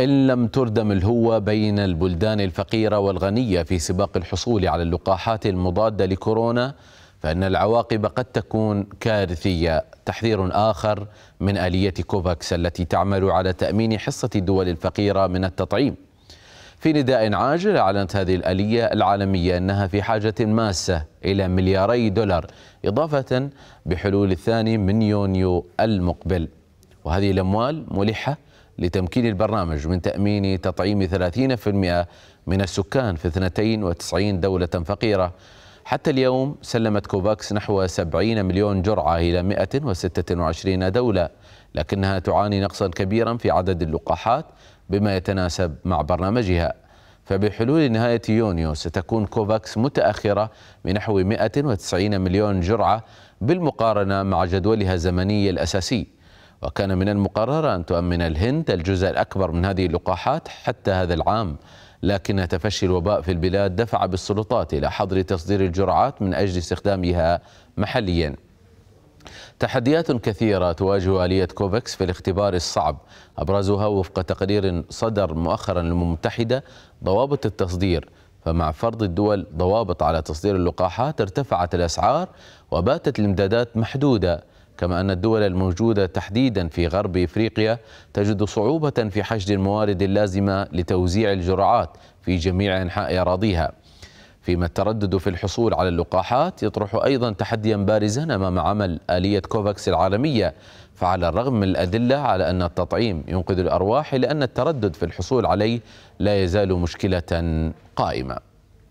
إن لم تردم الهوة بين البلدان الفقيرة والغنية في سباق الحصول على اللقاحات المضادة لكورونا فإن العواقب قد تكون كارثية تحذير آخر من آلية كوفاكس التي تعمل على تأمين حصة الدول الفقيرة من التطعيم في نداء عاجل أعلنت هذه الآلية العالمية أنها في حاجة ماسة إلى ملياري دولار إضافة بحلول الثاني من يونيو المقبل وهذه الأموال ملحة لتمكين البرنامج من تأمين تطعيم 30% من السكان في 92 دولة فقيرة حتى اليوم سلمت كوفاكس نحو 70 مليون جرعة إلى 126 دولة لكنها تعاني نقصا كبيرا في عدد اللقاحات بما يتناسب مع برنامجها فبحلول نهاية يونيو ستكون كوفاكس متأخرة بنحو 190 مليون جرعة بالمقارنة مع جدولها الزمني الأساسي وكان من المقرر أن تؤمن الهند الجزء الأكبر من هذه اللقاحات حتى هذا العام لكن تفشي الوباء في البلاد دفع بالسلطات إلى حظر تصدير الجرعات من أجل استخدامها محلياً تحديات كثيرة تواجه آلية كوفاكس في الاختبار الصعب أبرزها وفق تقرير صدر مؤخرا للأمم المتحدة ضوابط التصدير فمع فرض الدول ضوابط على تصدير اللقاحات ارتفعت الأسعار وباتت الإمدادات محدودة كما أن الدول الموجودة تحديدا في غرب إفريقيا تجد صعوبة في حشد الموارد اللازمة لتوزيع الجرعات في جميع أنحاء أراضيها فيما التردد في الحصول على اللقاحات يطرح أيضا تحديا بارزا أمام عمل آلية كوفاكس العالمية فعلى الرغم من الأدلة على أن التطعيم ينقذ الأرواح إلا أن التردد في الحصول عليه لا يزال مشكلة قائمة